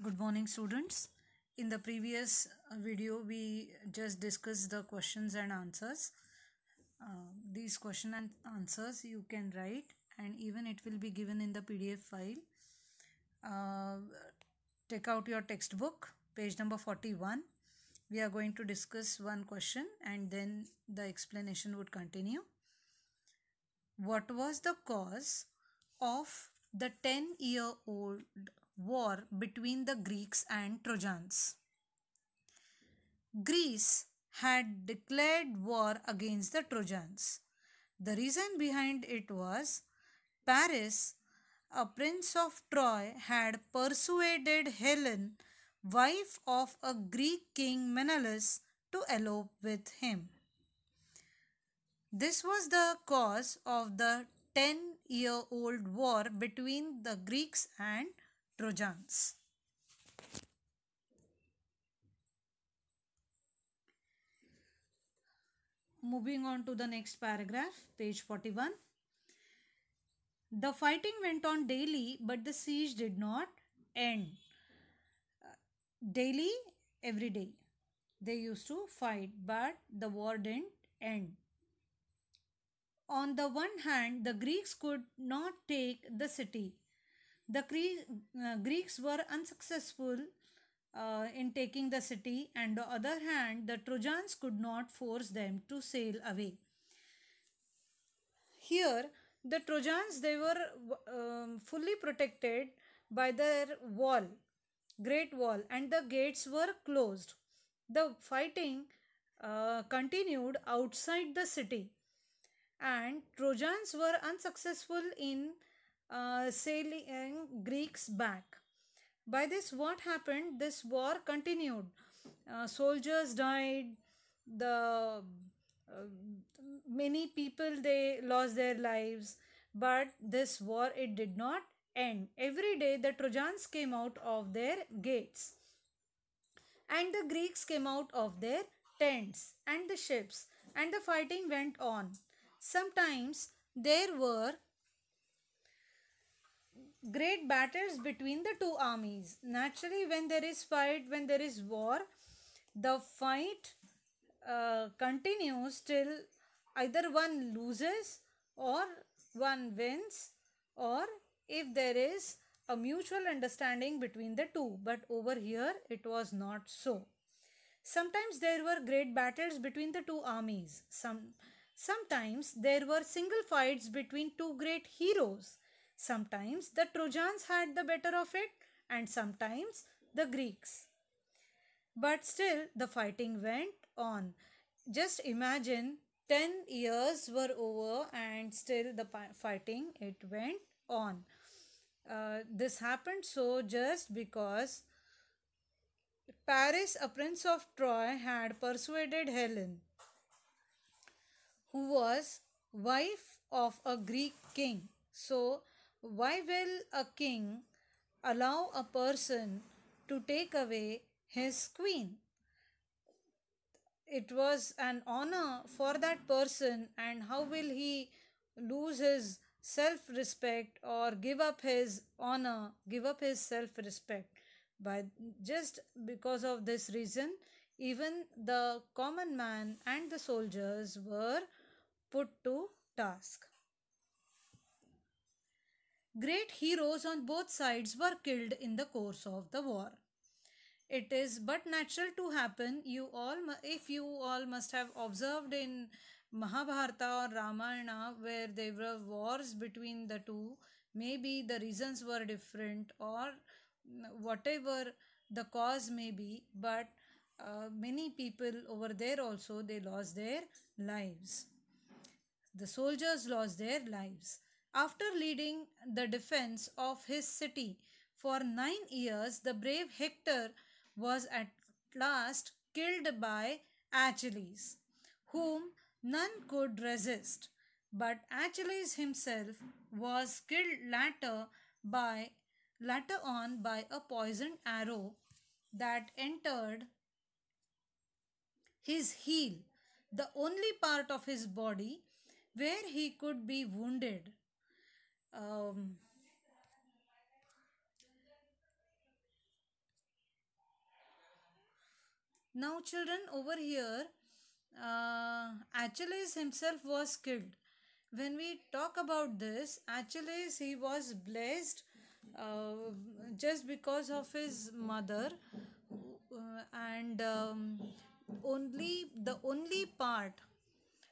Good morning students. In the previous uh, video we just discussed the questions and answers. Uh, these question and answers you can write and even it will be given in the PDF file. Uh, take out your textbook page number 41. We are going to discuss one question and then the explanation would continue. What was the cause of the 10 year old war between the Greeks and Trojans. Greece had declared war against the Trojans. The reason behind it was Paris, a prince of Troy, had persuaded Helen, wife of a Greek king Menelaus, to elope with him. This was the cause of the 10 year old war between the Greeks and Trojans. Moving on to the next paragraph, page 41. The fighting went on daily, but the siege did not end. Uh, daily, every day. They used to fight, but the war didn't end. On the one hand, the Greeks could not take the city. The uh, Greeks were unsuccessful uh, in taking the city, and on the other hand, the Trojans could not force them to sail away. Here, the Trojans they were um, fully protected by their wall, great wall, and the gates were closed. The fighting uh, continued outside the city, and Trojans were unsuccessful in uh, sailing Greeks back. By this, what happened? This war continued. Uh, soldiers died. The uh, many people they lost their lives. But this war it did not end. Every day the Trojans came out of their gates, and the Greeks came out of their tents and the ships, and the fighting went on. Sometimes there were great battles between the two armies. Naturally, when there is fight, when there is war, the fight uh, continues till either one loses or one wins or if there is a mutual understanding between the two. But over here, it was not so. Sometimes there were great battles between the two armies. Some, sometimes there were single fights between two great heroes Sometimes the Trojans had the better of it and sometimes the Greeks. But still the fighting went on. Just imagine 10 years were over and still the fighting it went on. Uh, this happened so just because Paris, a prince of Troy, had persuaded Helen, who was wife of a Greek king. So, why will a king allow a person to take away his queen? It was an honor for that person, and how will he lose his self respect or give up his honor, give up his self respect? By just because of this reason, even the common man and the soldiers were put to task. Great heroes on both sides were killed in the course of the war. It is but natural to happen. You all, if you all must have observed in Mahabharata or Ramayana, where there were wars between the two, maybe the reasons were different or whatever the cause may be, but uh, many people over there also they lost their lives. The soldiers lost their lives. After leading the defense of his city for nine years, the brave Hector was at last killed by Achilles, whom none could resist. But Achilles himself was killed later by later on by a poisoned arrow that entered his heel, the only part of his body where he could be wounded um, now children over here uh, achilles himself was killed when we talk about this achilles he was blessed uh, just because of his mother uh, and um, only the only part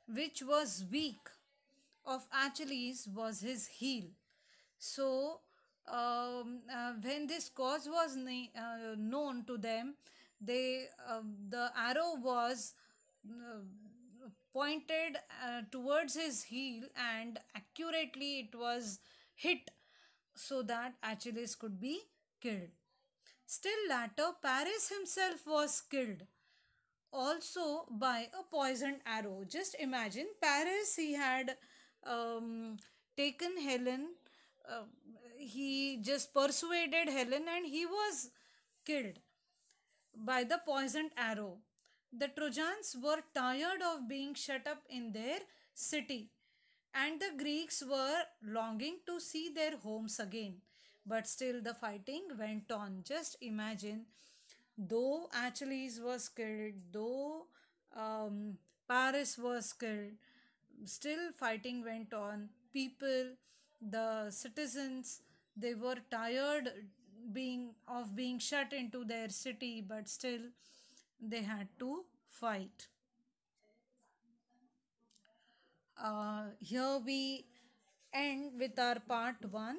which was weak of Achilles was his heel. So, um, uh, when this cause was uh, known to them, they uh, the arrow was uh, pointed uh, towards his heel, and accurately it was hit so that Achilles could be killed. Still later, Paris himself was killed also by a poisoned arrow. Just imagine Paris, he had um, taken Helen. Uh, he just persuaded Helen and he was killed by the poisoned arrow. The Trojans were tired of being shut up in their city and the Greeks were longing to see their homes again. But still the fighting went on. Just imagine, though Achilles was killed, though um, Paris was killed, still fighting went on people the citizens they were tired being of being shut into their city but still they had to fight uh, here we end with our part 1